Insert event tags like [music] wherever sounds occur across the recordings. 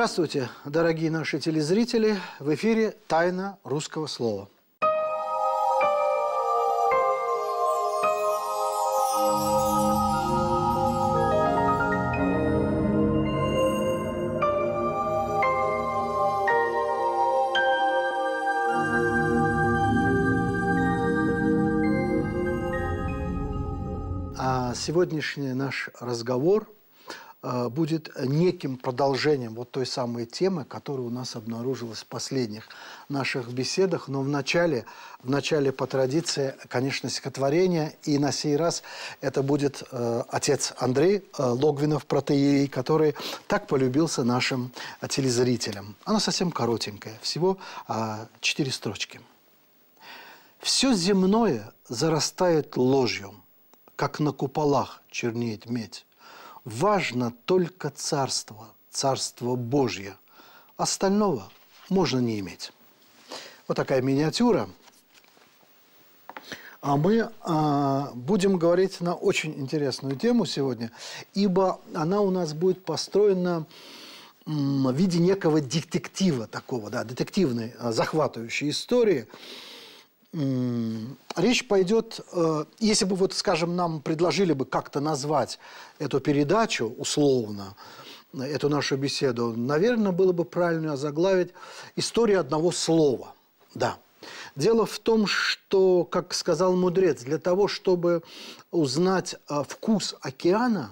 Здравствуйте, дорогие наши телезрители. В эфире «Тайна русского слова». А сегодняшний наш разговор – а, будет неким продолжением вот той самой темы, которая у нас обнаружилась в последних наших беседах. Но в начале, в начале по традиции, конечно, стихотворение. И на сей раз это будет э, отец Андрей э, Логвинов, протеерей, который так полюбился нашим телезрителям. Оно совсем коротенькое, всего э, четыре строчки. «Все земное зарастает ложью, как на куполах чернеет медь важно только царство, царство Божье. Остального можно не иметь. Вот такая миниатюра. А мы э, будем говорить на очень интересную тему сегодня, ибо она у нас будет построена в виде некого детектива такого, да, детективной, а, захватывающей истории – Речь пойдет, э, если бы, вот, скажем, нам предложили бы как-то назвать эту передачу условно, эту нашу беседу, наверное, было бы правильно заглавить «История одного слова». Да. Дело в том, что, как сказал мудрец, для того, чтобы узнать э, вкус океана,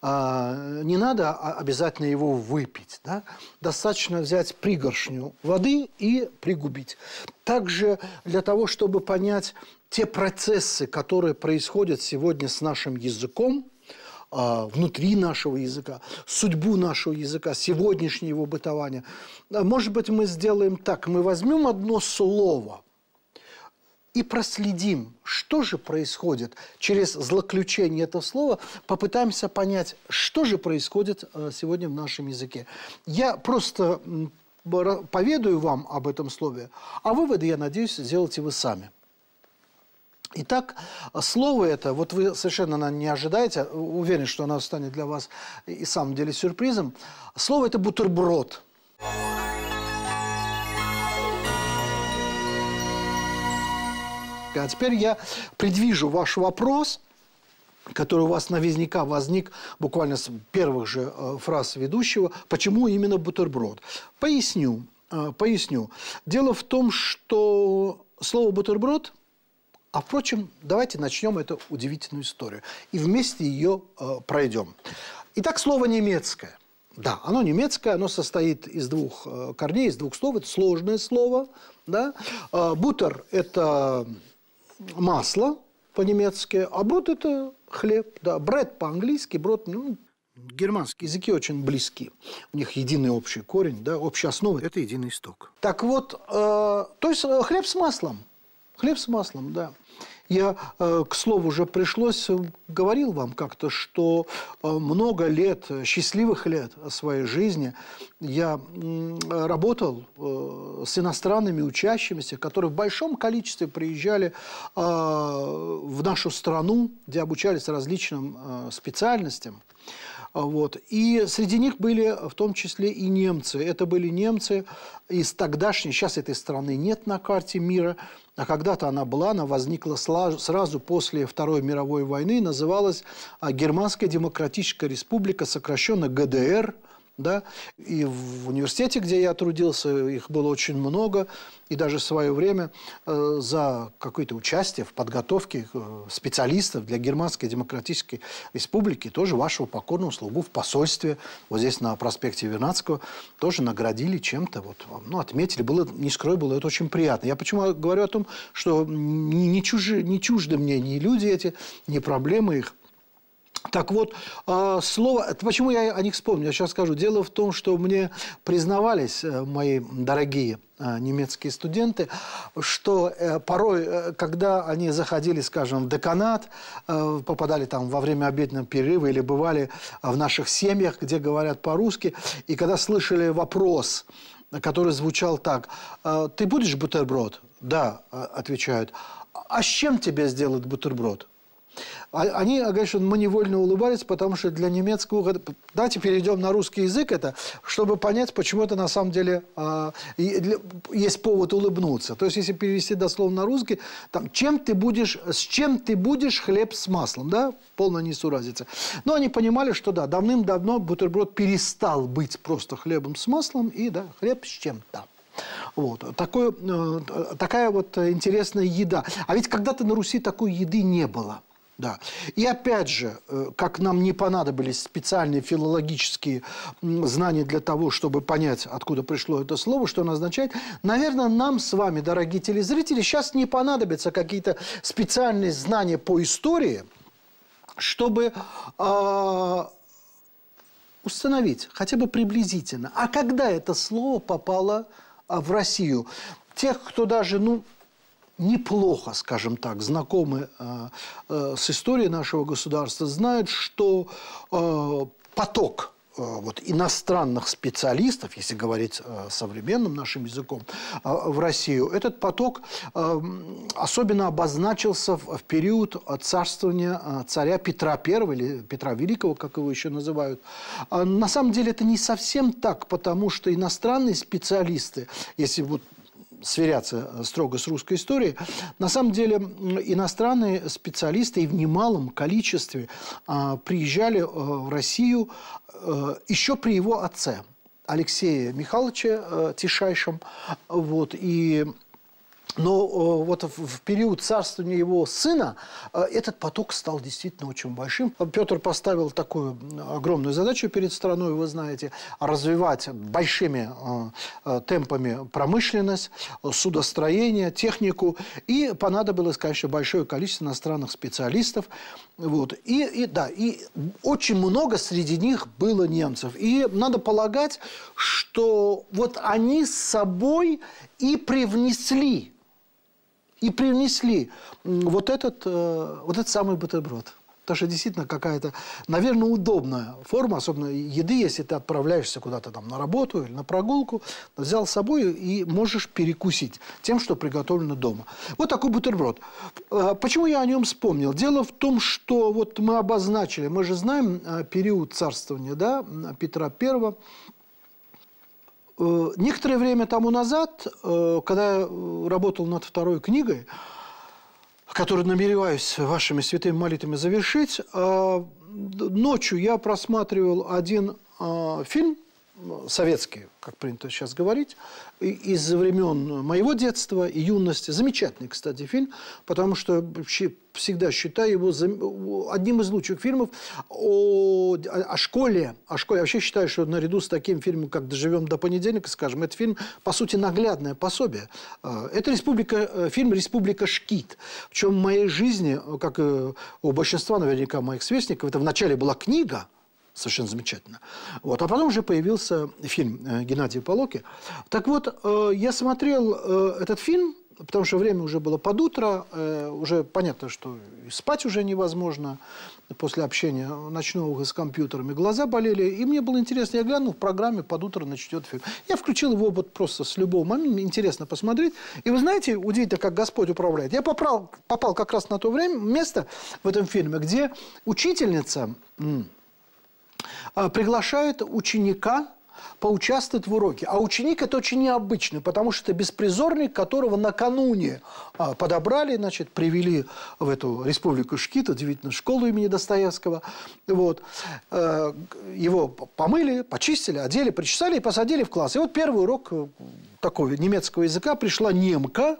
а, не надо обязательно его выпить. Да? Достаточно взять пригоршню воды и пригубить. Также для того, чтобы понять те процессы, которые происходят сегодня с нашим языком, а, внутри нашего языка, судьбу нашего языка, сегодняшнее его бытование. Может быть, мы сделаем так, мы возьмем одно слово – и проследим, что же происходит через злоключение этого слова, попытаемся понять, что же происходит э, сегодня в нашем языке. Я просто поведаю вам об этом слове, а выводы, я надеюсь, сделаете вы сами. Итак, слово это, вот вы совершенно наверное, не ожидаете, э, уверен, что оно станет для вас и самом деле сюрпризом. Слово это «бутерброд». Бутерброд. А теперь я предвижу ваш вопрос, который у вас наверняка возник буквально с первых же э, фраз ведущего. Почему именно бутерброд? Поясню. Э, поясню. Дело в том, что слово «бутерброд» А впрочем, давайте начнем эту удивительную историю и вместе ее э, пройдем. Итак, слово немецкое. Да, оно немецкое, оно состоит из двух э, корней, из двух слов. Это сложное слово. Да? Бутер – это масло по-немецки, а брод – это хлеб. Да. Бред по-английски, брод, ну, германские языки очень близки. У них единый общий корень, да, общая основа – это единый исток. Так вот, э, то есть э, хлеб с маслом. Хлеб с маслом, да. Я, э, к слову, уже пришлось, э, говорил вам как-то, что э, много лет, счастливых лет своей жизни я работал с иностранными учащимися, которые в большом количестве приезжали в нашу страну, где обучались различным специальностям. А, вот. И среди них были э, в том числе и немцы. Это были немцы из тогдашней, сейчас этой страны нет на карте мира, а когда-то она была, она возникла сразу после Второй мировой войны, называлась э, Германская Демократическая Республика, сокращенно ГДР – да, и в университете, где я трудился, их было очень много, и даже в свое время э, за какое-то участие в подготовке э, специалистов для Германской Демократической Республики, тоже вашего покорного слугу в посольстве, вот здесь на проспекте Вернадского, тоже наградили чем-то, вот, ну, отметили, было, не скрою, было это очень приятно. Я почему говорю о том, что не, не, чужи, не чужды мне ни люди эти, ни проблемы их, так вот, а, слово... Почему я о них вспомню? Я сейчас скажу. Дело в том, что мне признавались э, мои дорогие э, немецкие студенты, что э, порой, когда они заходили, скажем, в деканат, попадали там во время обеденного перерыва или бывали в наших семьях, где говорят по-русски, и когда слышали вопрос, который звучал так, «Ты будешь бутерброд?» «Да», отвечают. «А с чем тебе сделать бутерброд?» А, они а, говорят, что мы невольно улыбались, потому что для немецкого... Давайте перейдем на русский язык это, чтобы понять, почему это на самом деле э, есть повод улыбнуться. То есть, если перевести дословно на русский, там, чем ты будешь, с чем ты будешь хлеб с маслом, да? Полная несуразица. Но они понимали, что да, давным-давно бутерброд перестал быть просто хлебом с маслом и, да, хлеб с чем-то. Вот. Такое, э, такая вот интересная еда. А ведь когда-то на Руси такой еды не было. Да. И опять же, э, как нам не понадобились специальные филологические знания для того, чтобы понять, откуда пришло это слово, что оно означает, наверное, нам с вами, дорогие телезрители, сейчас не понадобятся какие-то специальные знания по истории, чтобы э, установить хотя бы приблизительно, а когда это слово попало а, в Россию. Тех, кто даже, ну, неплохо, скажем так, знакомы э, э, с историей нашего государства, знают, что э, поток э, вот, иностранных специалистов, если говорить э, современным нашим языком, э, в Россию. Этот поток особенно обозначился в период царствования царя Петра I или Петра Великого, как его еще называют. На самом деле это не совсем так, потому что иностранные специалисты, если вот сверяться э, строго с русской историей, на самом деле иностранные специалисты и в немалом количестве а, приезжали э, в Россию э, еще при его отце Алексея Михайловича Тишайшем. Вот, и но э, вот в период царствования его сына э, этот поток стал действительно очень большим. Петр поставил такую огромную задачу перед страной, вы знаете, развивать большими э, темпами промышленность, судостроение, технику. И понадобилось, конечно, большое количество иностранных специалистов. Вот. И, и, да, и очень много среди них было немцев. И надо полагать, что вот они с собой и привнесли и привнесли вот этот, э, вот этот самый бутерброд. Потому что действительно какая-то, наверное, удобная форма, особенно еды, если ты отправляешься куда-то там на работу или на прогулку, взял с собой и можешь перекусить тем, что приготовлено дома. Вот такой бутерброд. Э, почему я о нем вспомнил? Дело в том, что вот мы обозначили, мы же знаем э, период царствования да, Петра Первого, Э, некоторое время тому назад, э, когда я э, работал над второй книгой, которую намереваюсь вашими святыми молитвами завершить, ночью я просматривал один фильм – советские, как принято сейчас говорить, из времен моего детства и юности. Замечательный, кстати, фильм, потому что вообще всегда считаю его одним из лучших фильмов о, о школе. О школе. Я вообще считаю, что наряду с таким фильмом, как «Доживем до понедельника», скажем, этот фильм, по сути, наглядное пособие. А, это республика, э, фильм «Республика Шкит». Причем в моей жизни, э, как э, у большинства наверняка моих сверстников, это вначале была книга – совершенно замечательно. Вот. А потом уже появился фильм э, Геннадия Полоки. Так вот, э, я смотрел э, этот фильм, потому что время уже было под утро, уже понятно, что спать уже невозможно после общения ночного с компьютерами. Глаза болели, и мне было интересно. Я глянул, в программе под утро начнет фильм. Я включил его вот просто с любого момента, интересно посмотреть. И вы знаете, удивительно, как Господь управляет. Я попал, попал как раз на то время, место в этом фильме, где учительница... А, приглашает ученика поучаствовать в уроке. А ученик – это очень необычно, потому что это беспризорник, которого накануне а, подобрали, значит, привели в эту республику Шкит, удивительно, школу имени Достоевского. Вот. Э, его помыли, почистили, одели, причесали и посадили в класс. И вот первый урок э, такого немецкого языка пришла немка,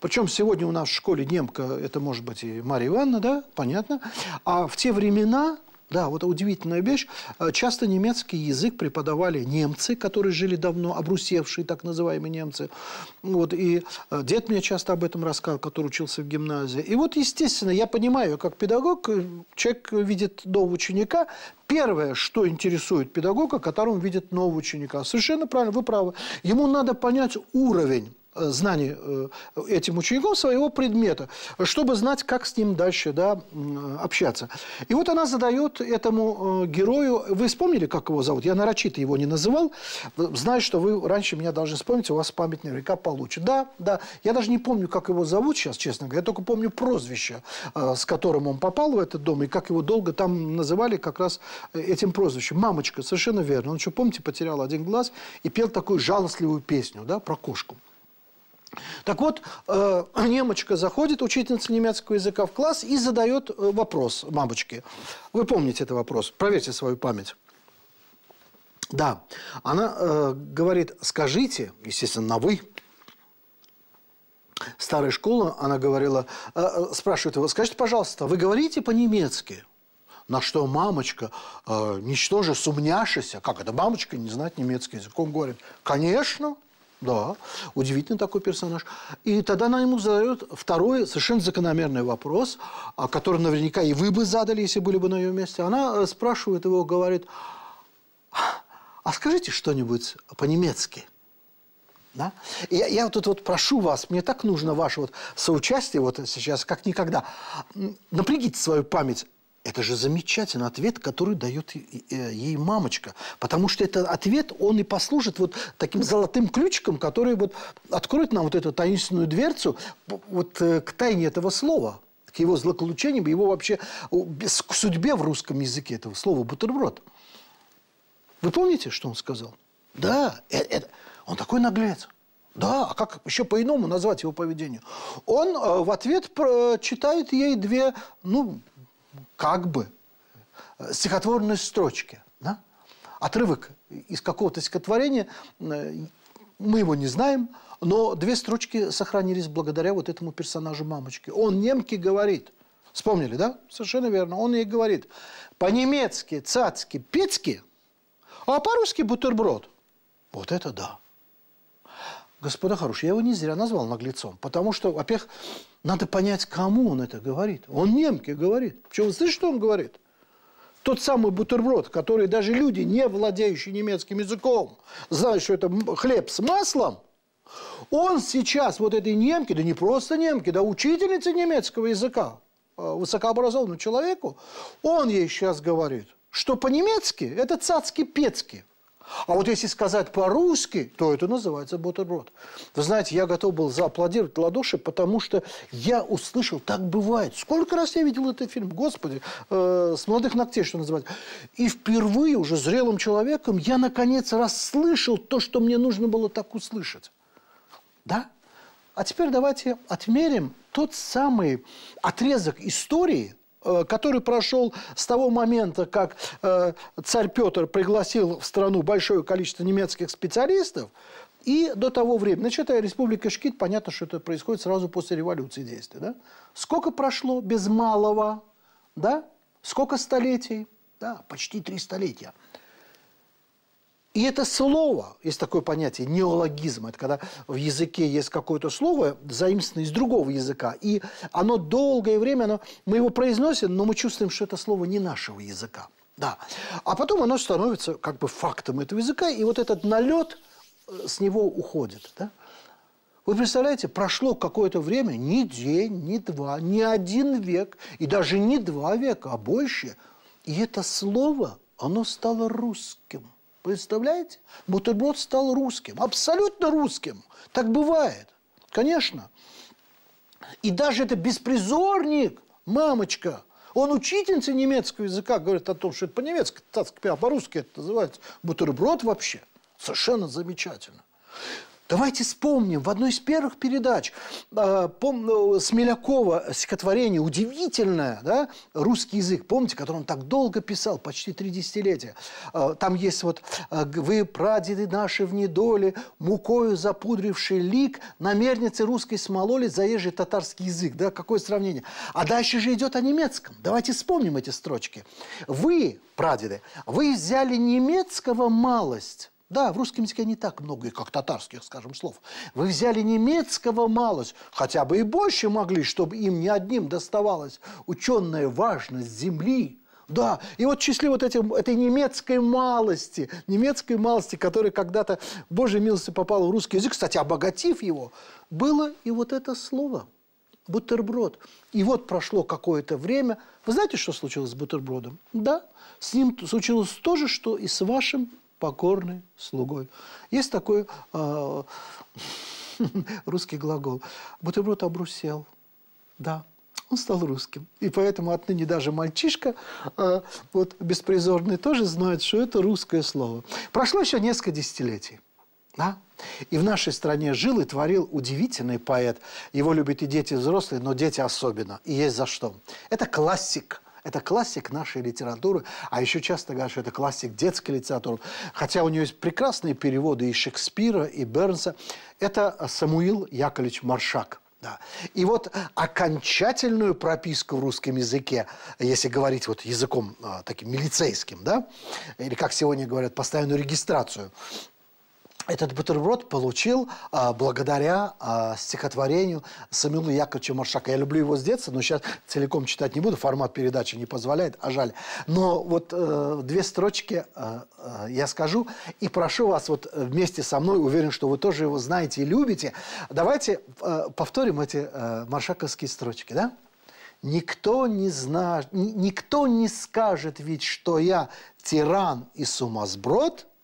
причем сегодня у нас в школе немка, это может быть и Мария Ивановна, да, понятно. А в те времена да, вот удивительная вещь. Э, часто немецкий язык преподавали немцы, которые жили давно, обрусевшие так называемые немцы. Вот, и э, дед мне часто об этом рассказывал, который учился в гимназии. И вот, естественно, я понимаю, как педагог, э, человек видит нового ученика, первое, что интересует педагога, которым видит нового ученика. Совершенно правильно, вы правы. Ему надо понять уровень Э, знаний э, этим учеником своего предмета, чтобы знать, как с ним дальше да, общаться. И вот она задает этому э, герою, вы вспомнили, как его зовут? Я нарочито его не называл, знаю, что вы раньше меня должны вспомнить, у вас память наверняка получше. Да, да, я даже не помню, как его зовут сейчас, честно говоря, я только помню прозвище, с которым он попал в этот дом, и как его долго там называли как раз этим прозвищем. «Мамочка», совершенно верно. Он еще, помните, потерял один глаз и пел такую жалостливую песню да, про кошку. Так вот, э, [clears throat] немочка заходит, учительница немецкого языка в класс и задает э, вопрос мамочке. Вы помните этот вопрос, проверьте свою память. Да, она э, говорит, скажите, естественно, на «вы», старая школа, она говорила, э, э спрашивает его, скажите, пожалуйста, вы говорите по-немецки? На что мамочка, э, ничтоже сумняшися, как это, мамочка не знает немецкий язык, он говорит, конечно, да, удивительный такой персонаж. И тогда она ему задает второй совершенно закономерный вопрос, а, который наверняка и вы бы задали, если были бы на ее месте. Она э, спрашивает его, говорит, а скажите что-нибудь по-немецки. Да? я, я вот тут вот прошу вас, мне так нужно ваше вот соучастие вот сейчас, как никогда. Напрягите свою память это же замечательный ответ, который дает э, ей мамочка. Потому что этот ответ, он и послужит вот таким золотым ключиком, который вот откроет нам вот эту таинственную дверцу вот э, к тайне этого слова, к его злоключениям, его вообще к судьбе в русском языке этого слова «бутерброд». Вы помните, что он сказал? Да, да это, э, он такой наглец. Да, а как еще по-иному назвать его поведение? Он в ответ читает ей две, ну, как бы э, стихотворной строчки, Да? Отрывок из какого-то стихотворения, э, мы его не знаем, но две строчки сохранились благодаря вот этому персонажу мамочки. Он немки говорит, вспомнили, да? Совершенно верно. Он ей говорит, по-немецки цацки пицки, а по-русски бутерброд. Вот это да. Господа хорошие, я его не зря назвал наглецом, потому что, во-первых, надо понять, кому он это говорит. Он немке говорит. Почему? Слышишь, что он говорит? Тот самый бутерброд, который даже люди, не владеющие немецким языком, знают, что это хлеб с маслом, он сейчас вот этой немке, да не просто немке, да учительнице немецкого языка, э, высокообразованному человеку, он ей сейчас говорит, что по-немецки это цацки-пецки – а вот если сказать по-русски, то это называется бутерброд. Вы знаете, я готов был зааплодировать ладоши, потому что я услышал, так бывает. Сколько раз я видел этот фильм, господи, э, с молодых ногтей, что называется. И впервые уже зрелым человеком я, наконец, расслышал то, что мне нужно было так услышать. Да? А теперь давайте отмерим тот самый отрезок истории – Э, который прошел с того момента, как э, царь Петр пригласил в страну большое количество немецких специалистов, и до того времени. Значит, ну, это Республика Шкит, понятно, что это происходит сразу после революции действия. Да? Сколько прошло без малого? Да? Сколько столетий? Да, почти три столетия. И это слово, есть такое понятие, неологизм, это когда в языке есть какое-то слово, заимствованное из другого языка, и оно долгое время, оно, мы его произносим, но мы чувствуем, что это слово не нашего языка. Да. А потом оно становится как бы фактом этого языка, и вот этот налет э, с него уходит. Да? Вы представляете, прошло какое-то время, ни день, ни два, ни один век, и даже не два века, а больше. И это слово, оно стало русским. Представляете? Бутерброд стал русским, абсолютно русским. Так бывает, конечно. И даже это беспризорник, мамочка, он учительница немецкого языка говорит о том, что это по-немецки, а по-русски это называется бутерброд вообще. Совершенно замечательно. Давайте вспомним, в одной из первых передач э, пом, ну, Смелякова стихотворение удивительное, да, русский язык, помните, который он так долго писал, почти три десятилетия. Э, там есть вот а, «Вы, прадеды наши в недоле, мукою запудривший лик, намерницы русской смололи заезжий татарский язык». Да, какое сравнение. А дальше же идет о немецком. Давайте вспомним эти строчки. «Вы, прадеды, вы взяли немецкого малость, да, в русском языке не так много, как татарских, скажем, слов. Вы взяли немецкого малость, хотя бы и больше могли, чтобы им не одним доставалась ученая важность земли. Да, и вот в числе вот этим, этой немецкой малости, немецкой малости, которая когда-то, боже милости, попала в русский язык, кстати, обогатив его, было и вот это слово – бутерброд. И вот прошло какое-то время. Вы знаете, что случилось с бутербродом? Да, с ним случилось то же, что и с вашим покорный слугой. Есть такой э, [laughs] русский глагол. Бутерброд обрусел. Да, он стал русским. И поэтому отныне даже мальчишка, э, вот беспризорный, тоже знает, что это русское слово. Прошло еще несколько десятилетий. Да? И в нашей стране жил и творил удивительный поэт. Его любят и дети, и взрослые, но дети особенно. И есть за что. Это классик – это классик нашей литературы, а еще часто говорят, что это классик детской литературы. Хотя у нее есть прекрасные переводы и Шекспира, и Бернса. Это Самуил Яковлевич Маршак. Да. И вот окончательную прописку в русском языке, если говорить вот языком э, таким милицейским, да, или как сегодня говорят, постоянную регистрацию, этот бутерброд получил а, благодаря а, стихотворению Самилы Яковлевича Маршака. Я люблю его с детства, но сейчас целиком читать не буду, формат передачи не позволяет, а жаль. Но вот э, две строчки э, э, я скажу и прошу вас вот э, вместе со мной, уверен, что вы тоже его знаете и любите. Давайте э, повторим эти э, маршаковские строчки, да? Никто не знает, никто не скажет ведь, что я тиран и сумасброд –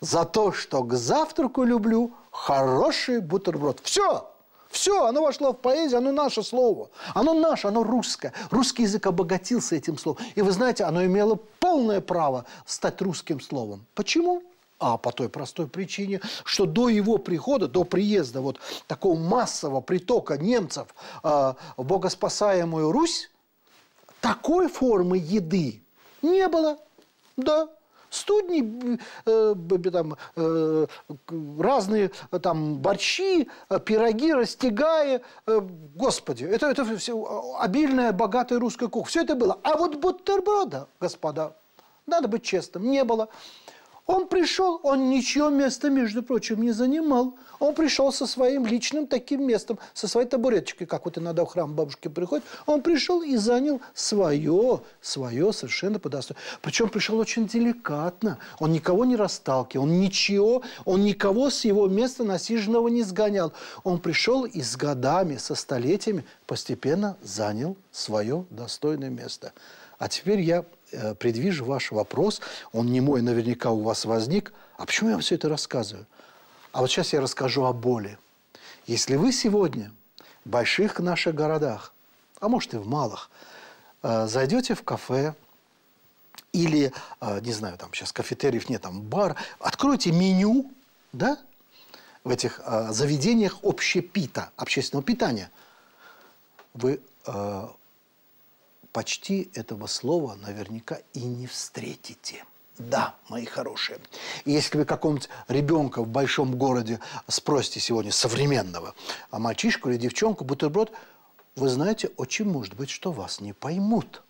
за то, что к завтраку люблю хороший бутерброд. Все! Все, оно вошло в поэзию, оно наше слово. Оно наше, оно русское. Русский язык обогатился этим словом. И вы знаете, оно имело полное право стать русским словом. Почему? А по той простой причине, что до его прихода, до приезда вот такого массового притока немцев э, в богоспасаемую Русь, такой формы еды не было. Да, студни, э, там, э, разные э, там, борщи, э, пироги, растягая. Э, господи, это, это все обильная, богатая русская кухня. Все это было. А вот бутерброда, господа, надо быть честным, не было. Он пришел, он ничье место, между прочим, не занимал. Он пришел со своим личным таким местом, со своей табуреточкой, как вот иногда в храм бабушки приходит. Он пришел и занял свое, свое совершенно по Причем пришел очень деликатно. Он никого не расталкивал, он ничего, он никого с его места насиженного не сгонял. Он пришел и с годами, со столетиями постепенно занял свое достойное место. А теперь я Э, предвижу ваш вопрос, он не мой, наверняка у вас возник. А почему я вам все это рассказываю? А вот сейчас я расскажу о боли. Если вы сегодня в больших наших городах, а может и в малых, э, зайдете в кафе или, э, не знаю, там сейчас кафетериев нет, там бар, откройте меню, да, в этих заведениях общепита, общественного питания, вы почти этого слова наверняка и не встретите. Да, мои хорошие. если вы какого-нибудь ребенка в большом городе спросите сегодня, современного, а мальчишку или девчонку, бутерброд, вы знаете, очень может быть, что вас не поймут.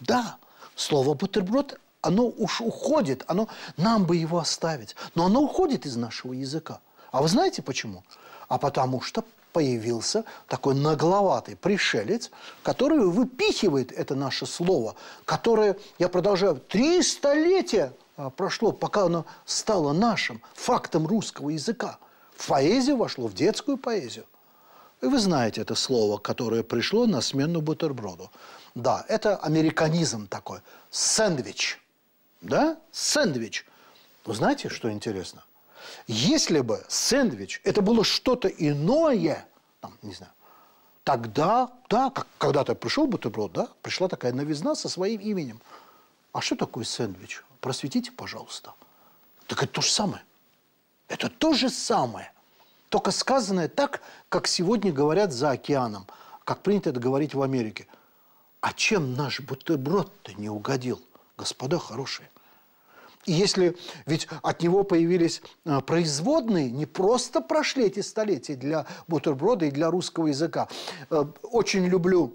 Да, слово «бутерброд» оно уж уходит, оно, нам бы его оставить, но оно уходит из нашего языка. А вы знаете почему? А потому что появился такой нагловатый пришелец, который выпихивает это наше слово, которое, я продолжаю, три столетия а, прошло, пока оно стало нашим фактом русского языка. В поэзию вошло, в детскую поэзию. И вы знаете это слово, которое пришло на смену бутерброду. Да, это американизм такой. Сэндвич. Да? Сэндвич. Но ну, знаете, что интересно? Если бы сэндвич – это было что-то иное, там, не знаю, тогда, да, как когда-то пришел бутерброд, да, пришла такая новизна со своим именем. А что такое сэндвич? Просветите, пожалуйста. Так это то же самое. Это то же самое. Только сказанное так, как сегодня говорят за океаном, как принято это говорить в Америке. А чем наш бутерброд-то не угодил, господа хорошие? И если ведь от него появились а, производные, не просто прошли эти столетия для бутерброда и для русского языка. Э, очень люблю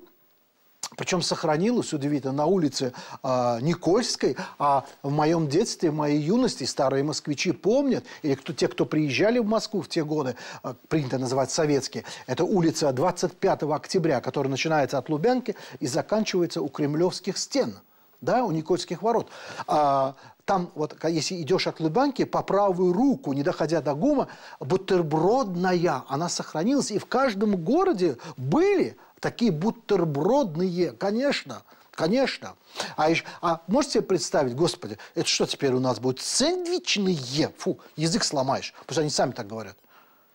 причем сохранилось удивительно на улице э, Никольской, а в моем детстве, в моей юности старые москвичи помнят, или кто, те, кто приезжали в Москву в те годы, э, принято называть советские, это улица 25 октября, которая начинается от Лубянки и заканчивается у кремлевских стен да, у Никольских ворот. А, там, вот, если идешь от Лубянки, по правую руку, не доходя до ГУМа, бутербродная, она сохранилась. И в каждом городе были такие бутербродные, конечно, конечно. А, еще, а можете себе представить, господи, это что теперь у нас будет? Сэндвичные, фу, язык сломаешь, потому что они сами так говорят.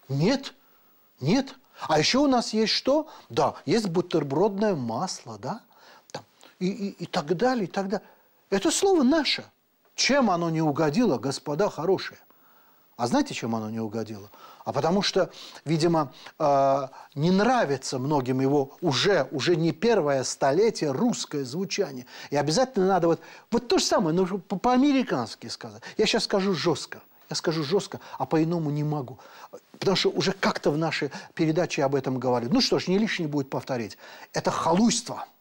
Нет, нет. А еще у нас есть что? Да, есть бутербродное масло, да? и, и, и так далее, и так далее. Это слово наше. Чем оно не угодило, господа хорошие? А знаете, чем оно не угодило? А потому что, видимо, э, не нравится многим его уже, уже не первое столетие русское звучание. И обязательно надо вот, вот то же самое, но ну, по-американски сказать. Я сейчас скажу жестко. Я скажу жестко, а по-иному не могу. Потому что уже как-то в нашей передаче об этом говорили. Ну что ж, не лишний будет повторить. Это халуйство –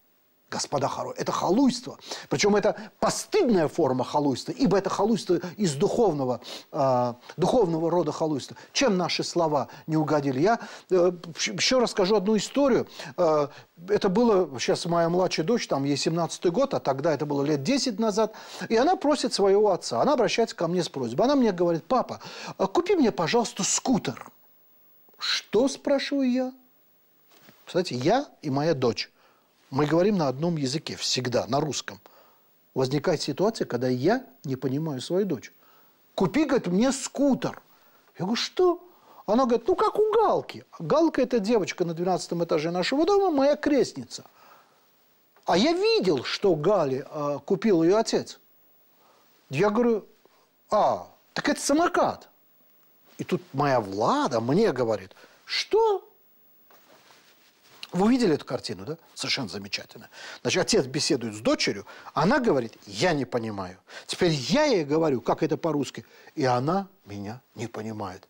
господа хоро. Это халуйство. Причем это постыдная форма халуйства, ибо это халуйство из духовного, э, духовного рода халуйства. Чем наши слова не угодили? Я э, еще расскажу одну историю. Э, это было, сейчас моя младшая дочь, там ей 17 год, а тогда это было лет 10 назад, и она просит своего отца, она обращается ко мне с просьбой. Она мне говорит, папа, а купи мне, пожалуйста, скутер. Что, спрашиваю я? Кстати, я и моя дочь. Мы говорим на одном языке всегда, на русском. Возникает ситуация, когда я не понимаю свою дочь. Купи, говорит, мне скутер. Я говорю, что? Она говорит, ну как у Галки. Галка – это девочка на 12 этаже нашего дома, моя крестница. А я видел, что Гали э, а, купил ее отец. Я говорю, а, так это самокат. И тут моя Влада мне говорит, что? Вы видели эту картину, да? Совершенно замечательно. Значит, отец беседует с дочерью, она говорит, я не понимаю. Теперь я ей говорю, как это по-русски, и она меня не понимает.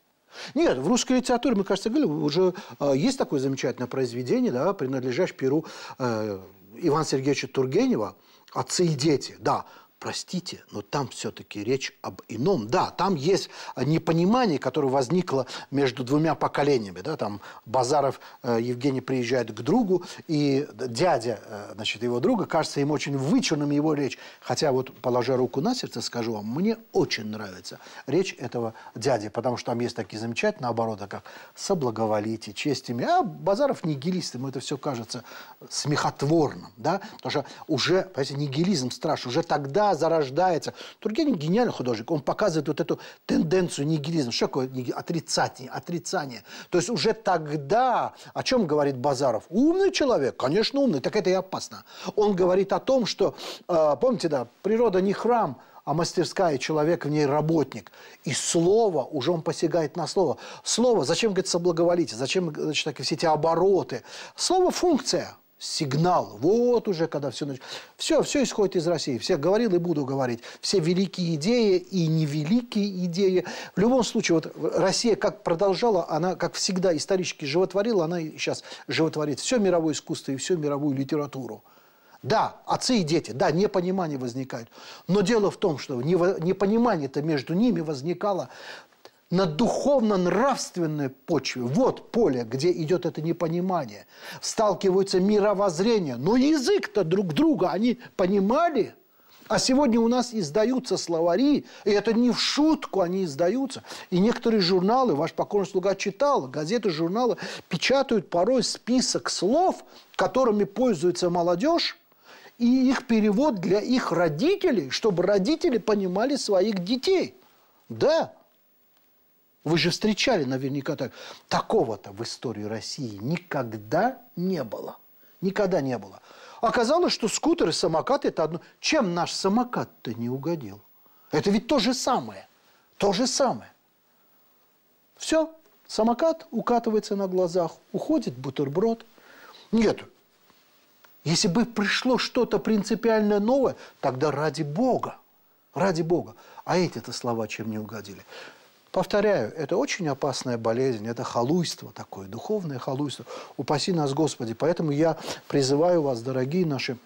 Нет, в русской литературе, мы, кажется, говорили, уже э, есть такое замечательное произведение, да, принадлежащее перу э, Ивана Сергеевича Тургенева «Отцы и дети». Да, Простите, но там все-таки речь об ином. Да, там есть непонимание, которое возникло между двумя поколениями. Да? Там Базаров э, Евгений приезжает к другу, и дядя э, значит, его друга кажется им очень вычурным его речь. Хотя вот, положа руку на сердце, скажу вам, мне очень нравится речь этого дяди, потому что там есть такие замечательные обороты, как «соблаговолите», «честями». А Базаров нигилист, ему это все кажется смехотворным. Да? Потому что уже, понимаете, нигилизм страшный, Уже тогда зарождается. Тургенев гениальный художник, он показывает вот эту тенденцию нигилизма. Что такое нигилизм? Отрицание, отрицание. То есть уже тогда, о чем говорит Базаров? Умный человек, конечно умный, так это и опасно. Он говорит о том, что, э, помните, да, природа не храм, а мастерская, человек в ней работник. И слово, уже он посягает на слово. Слово, зачем, говорит, соблаговолите, зачем, значит, такие все эти обороты. Слово – функция – сигнал. Вот уже когда все началось. Все, все исходит из России. Все говорил и буду говорить. Все великие идеи и невеликие идеи. В любом случае, вот Россия как продолжала, она, как всегда, исторически животворила, она сейчас животворит все мировое искусство и всю мировую литературу. Да, отцы и дети, да, непонимание возникает. Но дело в том, что непонимание-то между ними возникало на духовно-нравственной почве, вот поле, где идет это непонимание, сталкиваются мировоззрения, но язык-то друг друга они понимали, а сегодня у нас издаются словари, и это не в шутку они издаются. И некоторые журналы, ваш покорный слуга читал, газеты, журналы печатают порой список слов, которыми пользуется молодежь, и их перевод для их родителей, чтобы родители понимали своих детей. Да, вы же встречали наверняка так. Такого-то в истории России никогда не было. Никогда не было. Оказалось, что скутеры, самокаты – это одно. Чем наш самокат-то не угодил? Это ведь то же самое. То же самое. Все. Самокат укатывается на глазах, уходит бутерброд. Нет. Если бы пришло что-то принципиальное новое, тогда ради Бога. Ради Бога. А эти-то слова чем не угодили? Повторяю, это очень опасная болезнь, это халуйство такое, духовное халуйство. Упаси нас, Господи. Поэтому я призываю вас, дорогие наши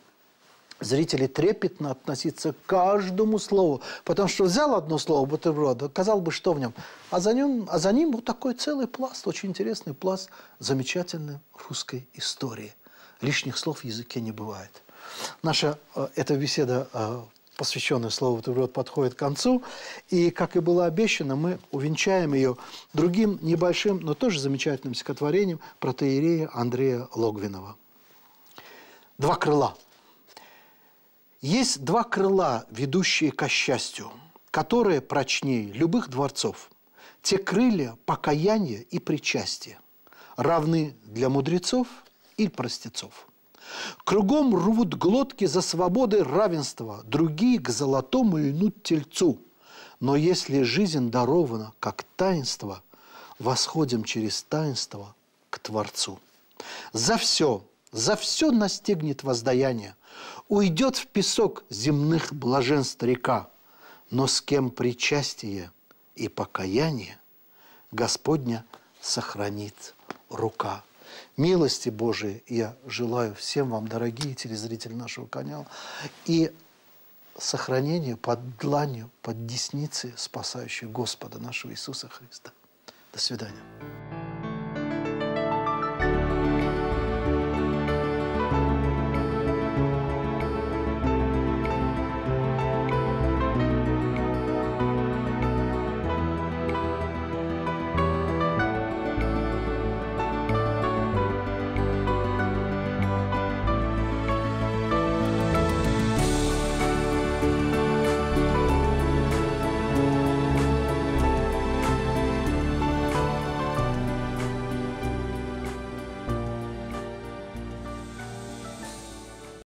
зрители, трепетно относиться к каждому слову. Потому что взял одно слово бутерброда, казал бы, что в нем. А за ним, а за ним вот такой целый пласт, очень интересный пласт замечательной русской истории. Лишних слов в языке не бывает. Наша э, эта беседа э, посвященный Слову Тавриот, подходит к концу. И, как и было обещано, мы увенчаем ее другим небольшим, но тоже замечательным стихотворением протеерея Андрея Логвинова. «Два крыла». Есть два крыла, ведущие ко счастью, которые прочнее любых дворцов. Те крылья – покаяние и причастие, равны для мудрецов и простецов. Кругом рвут глотки за свободы равенства, другие к золотому льнут тельцу. Но если жизнь дарована как таинство, восходим через таинство к Творцу. За все, за все настигнет воздаяние, уйдет в песок земных блаженств река, но с кем причастие и покаяние Господня сохранит рука. Милости Божией я желаю всем вам, дорогие телезрители нашего канала. И сохранения под дланью, под десницей спасающей Господа нашего Иисуса Христа. До свидания.